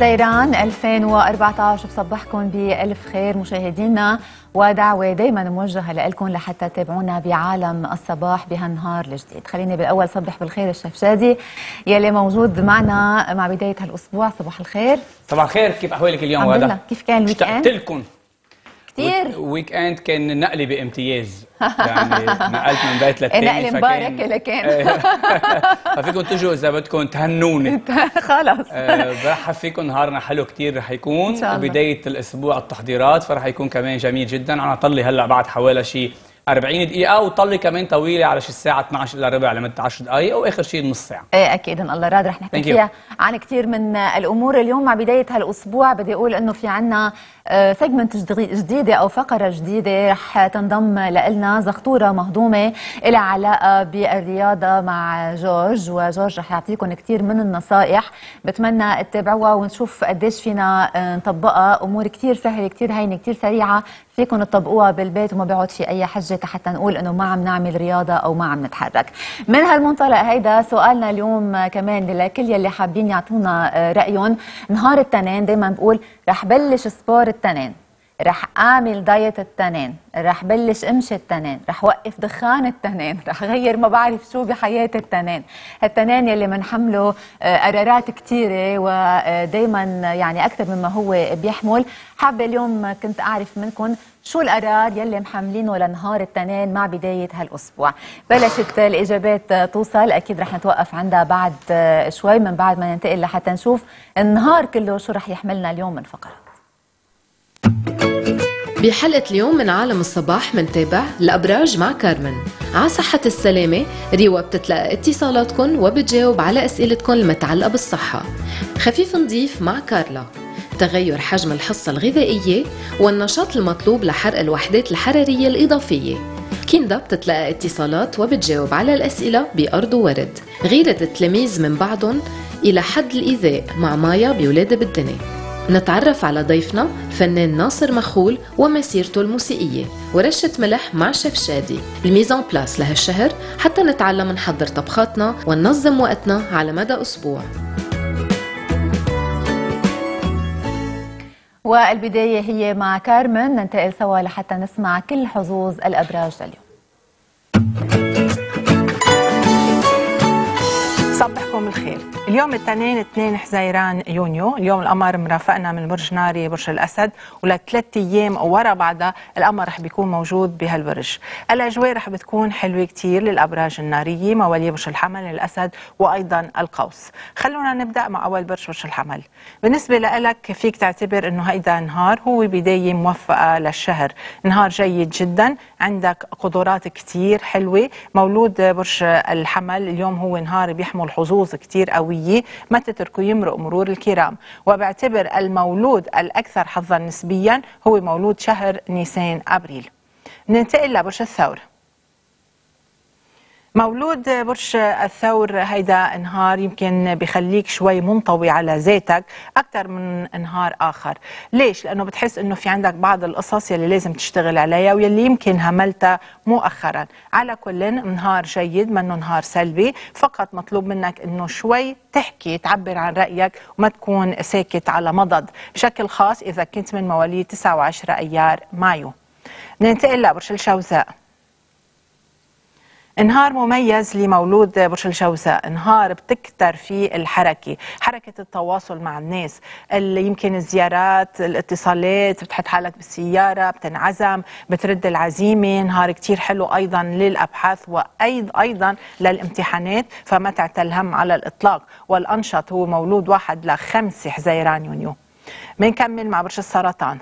سيران 2014 بصبحكم بألف خير مشاهدينا ودعوة دايما موجهة لكم لحتى تتابعونا بعالم الصباح بهالنهار الجديد خليني بالأول صبح بالخير الشيف شادي يلي موجود معنا مع بداية هالأسبوع صباح الخير صباح الخير كيف أحوالك اليوم ودا كيف كان الويك اند؟ لكم كتير ويك اند كان نقلي بامتياز يعني نقلت من بيت للتاني نقلي مبارك لكان ففيكم تجوا اذا بدكم تهنوني خلص آه، برحب فيكم نهارنا حلو كتير رح يكون وبدايه الاسبوع التحضيرات فرح يكون كمان جميل جدا انا طلي هلا بعد حوالي شي 40 دقيقه وطلي كمان طويله على شي الساعه 12 الا ربع لمده 10 دقائق واخر شيء نص ساعه ايه اكيد ان الله راد رح نحكي فيها عن كثير من الامور اليوم مع بدايه هالاسبوع بدي اقول انه في عنا سيجمنت آه، جديده او فقره جديده رح تنضم لنا زغطوره مهضومه إلى علاقه بالرياضه مع جورج وجورج رح يعطيكم كثير من النصائح بتمنى تتابعوها ونشوف قديش فينا آه، نطبقها امور كثير سهله كثير هينه كثير سريعه فيكم تطبقوها بالبيت وما بيقعد في اي حجه حتى نقول انه ما عم نعمل رياضه او ما عم نتحرك من هالمنطلق هيدا سؤالنا اليوم كمان لكل يلي حابين يعطونا آه، رايهم نهار التنين دائما بقول رح بلش سبور التنين رح اعمل دايت التنين رح بلش امشي التنين رح وقف دخان التنين رح غير ما بعرف شو بحياتي التنين التنين يلي بنحمله آه، قرارات كثيره ودائما آه، يعني اكثر مما هو بيحمل حابه اليوم كنت اعرف منكم شو القرار يلي محملينه لنهار التنين مع بداية هالأسبوع بلشت الإجابات توصل أكيد رح نتوقف عندها بعد آه، شوي من بعد ما ننتقل لحتى نشوف النهار كله شو رح يحملنا اليوم من فقرات بحلقة اليوم من عالم الصباح منتابع الأبراج مع كارمن على صحة السلامة ريوا بتتلقى اتصالاتكم وبتجاوب على أسئلتكم المتعلقة بالصحة خفيف نضيف مع كارلا تغير حجم الحصة الغذائية والنشاط المطلوب لحرق الوحدات الحرارية الإضافية كيندا بتتلقى اتصالات وبتجاوب على الأسئلة بأرض ورد غيرة التلاميذ من بعضهم إلى حد الإيذاء مع مايا بولادة بالدنيا نتعرف على ضيفنا الفنان ناصر مخول ومسيرته الموسيقية ورشة ملح مع شيف شادي الميزان بلاس لهالشهر حتى نتعلم نحضر طبخاتنا وننظم وقتنا على مدى أسبوع والبداية هي مع كارمن ننتقل سوا لحتى نسمع كل حظوظ الأبراج اليوم صبحكم الخير اليوم الاثنين 2 حزيران يونيو اليوم القمر مرافقنا من برج ناري برج الاسد ولثلاث ايام ورا بعدها القمر رح بيكون موجود بهالبرج الاجواء رح بتكون حلوه كثير للابراج الناريه موالي برج الحمل الاسد وايضا القوس خلونا نبدا مع اول برج برج الحمل بالنسبه لك فيك تعتبر انه هيدا نهار هو بدايه موفقه للشهر نهار جيد جدا عندك قدرات كثير حلوه مولود برج الحمل اليوم هو نهار بيحمل حظوظ كثير قويه النسبية ما تتركوا يمرق مرور الكرام وبعتبر المولود الأكثر حظا نسبيا هو مولود شهر نيسان أبريل ننتقل لبرج الثور مولود برج الثور هيدا انهار يمكن بخليك شوي منطوي على ذاتك اكثر من انهار اخر ليش لانه بتحس انه في عندك بعض القصص يلي لازم تشتغل عليها ويلي يمكن هملتها مؤخرا على كل نهار جيد منه نهار سلبي فقط مطلوب منك انه شوي تحكي تعبر عن رايك وما تكون ساكت على مضض بشكل خاص اذا كنت من مواليد 29 ايار مايو ننتقل لبرج الجوزاء نهار مميز لمولود برج الجوزاء نهار بتكتر فيه الحركة حركة التواصل مع الناس اللي يمكن الزيارات الاتصالات بتحط حالك بالسيارة بتنعزم بترد العزيمة نهار كتير حلو أيضا للأبحاث وأيضا أيضا للامتحانات فما تعتل هم على الإطلاق والأنشط هو مولود واحد لخمسة حزيران يونيو بنكمل مع برج السرطان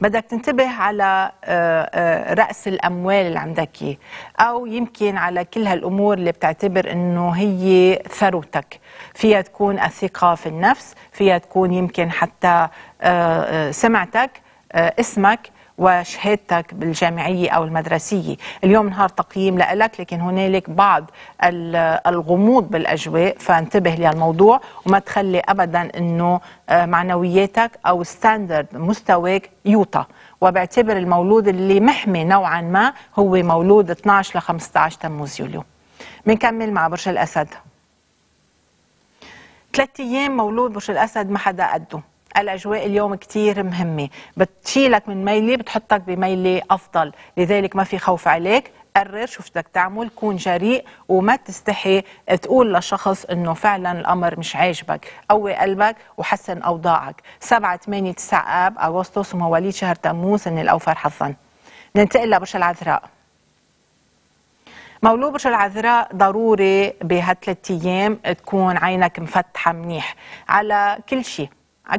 بدك تنتبه على آه، آه، رأس الأموال اللي عندك أو يمكن على كل هالأمور اللي بتعتبر أنه هي ثروتك فيها تكون الثقة في النفس فيها تكون يمكن حتى آه، سمعتك اسمك وشهادتك بالجامعية أو المدرسية اليوم نهار تقييم لك لكن هنالك بعض الغموض بالأجواء فانتبه للموضوع وما تخلي أبدا أنه آه، معنوياتك أو ستاندرد مستواك يوطى وبعتبر المولود اللي محمي نوعا ما هو مولود 12 ل 15 تموز يوليو بنكمل مع برج الأسد ثلاث أيام مولود برج الأسد ما حدا قده الأجواء اليوم كثير مهمة بتشيلك من ميلة بتحطك بميلة أفضل لذلك ما في خوف عليك قرر شو بدك تعمل كون جريء وما تستحي تقول لشخص انه فعلا الامر مش عاجبك قوي قلبك وحسن اوضاعك 7 8 9 اب اغسطس ومواليد شهر تموز ان الاوفر حظا ننتقل لبرج العذراء مولود برج العذراء ضروري بهالثلاث ايام تكون عينك مفتحه منيح على كل شيء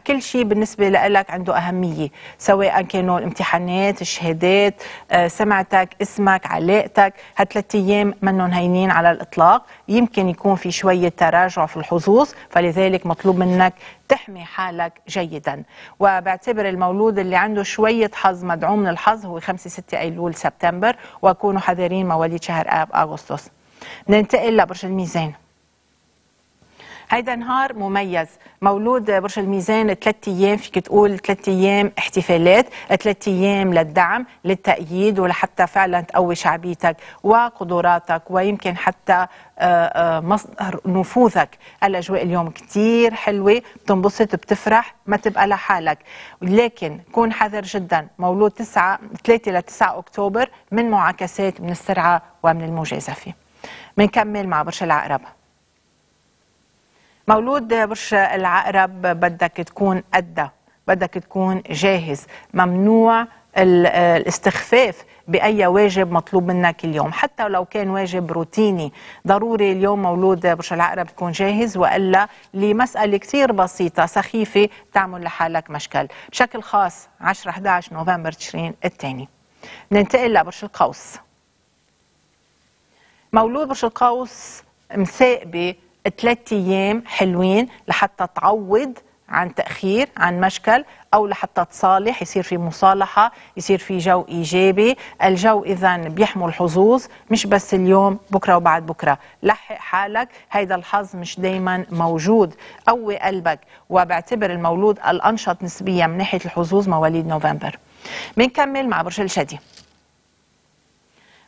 كل شيء بالنسبة لك عنده أهمية سواء كانوا الامتحانات الشهادات آه، سمعتك اسمك علاقتك هالثلاث أيام منهم هينين على الإطلاق يمكن يكون في شوية تراجع في الحظوظ فلذلك مطلوب منك تحمي حالك جيدا وبعتبر المولود اللي عنده شوية حظ مدعوم من الحظ هو 5 6 أيلول سبتمبر وكونوا حذرين مواليد شهر آب أغسطس ننتقل لبرج الميزان هيدا نهار مميز مولود برج الميزان ثلاث ايام فيك تقول ثلاث ايام احتفالات ثلاث ايام للدعم للتأييد ولحتى فعلا تقوي شعبيتك وقدراتك ويمكن حتى آه، آه، مصدر نفوذك الاجواء اليوم كثير حلوه بتنبسط بتفرح ما تبقى لحالك لكن كون حذر جدا مولود 9 3 ل 9 اكتوبر من معاكسات من السرعه ومن المجازفه بنكمل مع برج العقرب مولود برج العقرب بدك تكون قدها بدك تكون جاهز ممنوع الاستخفاف باي واجب مطلوب منك اليوم حتى لو كان واجب روتيني ضروري اليوم مولود برج العقرب تكون جاهز والا لمساله كثير بسيطه سخيفه تعمل لحالك مشكل بشكل خاص 10 11 نوفمبر تشرين الثاني ننتقل لبرج القوس مولود برج القوس مساقبه ثلاث ايام حلوين لحتى تعوض عن تاخير عن مشكل او لحتى تصالح يصير في مصالحه يصير في جو ايجابي الجو اذا بيحمل حظوظ مش بس اليوم بكره وبعد بكره لحق حالك هيدا الحظ مش دايما موجود قوي قلبك وبعتبر المولود الانشط نسبيا من ناحيه الحظوظ مواليد نوفمبر بنكمل مع برج الجدي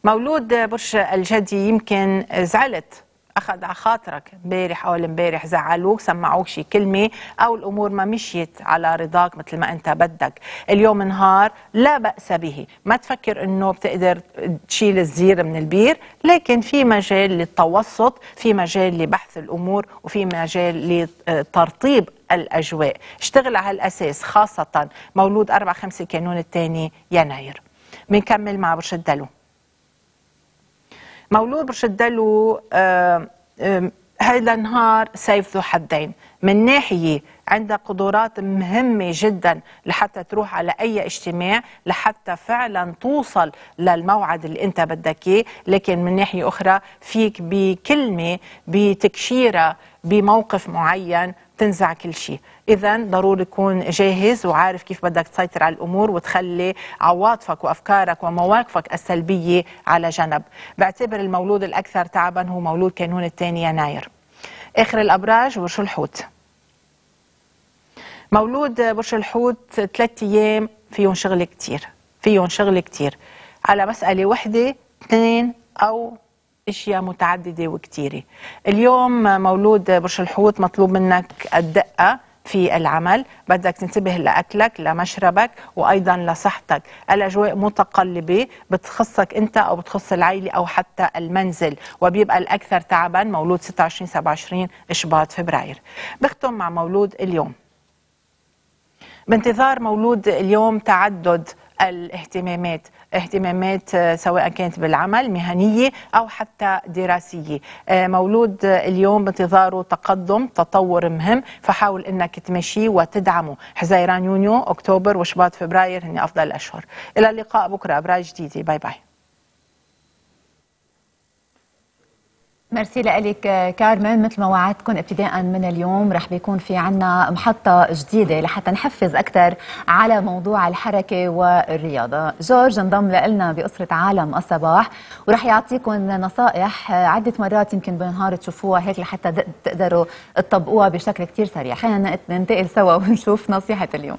مولود برج الجدي يمكن زعلت اخذ على خاطرك امبارح او امبارح زعلوك سمعوك شي كلمه او الامور ما مشيت على رضاك مثل ما انت بدك اليوم نهار لا باس به ما تفكر انه بتقدر تشيل الزير من البير لكن في مجال للتوسط في مجال لبحث الامور وفي مجال لترطيب الاجواء اشتغل على هالاساس خاصه مولود 4 5 كانون الثاني يناير بنكمل مع برج الدلو مولود برشد الدلو هذا آه، آه، النهار سيف ذو حدين من ناحية عندها قدرات مهمة جدا لحتى تروح على أي اجتماع لحتى فعلا توصل للموعد اللي أنت بدك إياه لكن من ناحية أخرى فيك بكلمة بتكشيرة بموقف معين تنزع كل شيء اذا ضروري تكون جاهز وعارف كيف بدك تسيطر على الامور وتخلي عواطفك وافكارك ومواقفك السلبيه على جنب بعتبر المولود الاكثر تعبا هو مولود كانون الثاني يناير اخر الابراج برج الحوت مولود برج الحوت ثلاث ايام فيهم شغل كثير فيهم شغل كثير على مساله وحده اثنين او اشياء متعدده وكثيره اليوم مولود برج الحوت مطلوب منك الدقه في العمل بدك تنتبه لأكلك لمشربك وأيضا لصحتك الأجواء متقلبة بتخصك أنت أو بتخص العائلة أو حتى المنزل وبيبقى الأكثر تعبا مولود 26-27 إشباط فبراير بختم مع مولود اليوم بانتظار مولود اليوم تعدد الاهتمامات اهتمامات آه، سواء كانت بالعمل مهنية أو حتى دراسية آه، مولود اليوم بانتظاره تقدم تطور مهم فحاول أنك تمشي وتدعمه حزيران يونيو أكتوبر وشباط فبراير هن أفضل الأشهر إلى اللقاء بكرة أبراج جديدة باي باي ميرسي لك كارمن مثل ما وعدتكم ابتداء من اليوم رح بيكون في عنا محطة جديدة لحتى نحفز أكثر على موضوع الحركة والرياضة جورج انضم لنا بأسرة عالم الصباح ورح يعطيكم نصائح عدة مرات يمكن بالنهار تشوفوها هيك لحتى تقدروا تطبقوها بشكل كتير سريع خلينا ننتقل سوا ونشوف نصيحة اليوم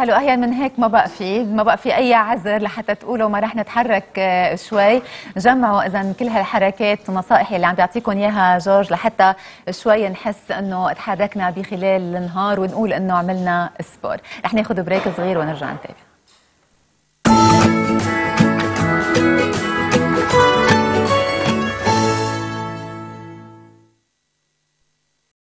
تعالوا أهيا من هيك ما بقى في ما بقى في اي عذر لحتى تقولوا ما رح نتحرك آه، شوي جمعوا اذا كل هالحركات والنصائح اللي عم بيعطيكم اياها جورج لحتى شوي نحس انه تحركنا بخلال النهار ونقول انه عملنا سبور رح ناخذ بريك صغير ونرجع نتابع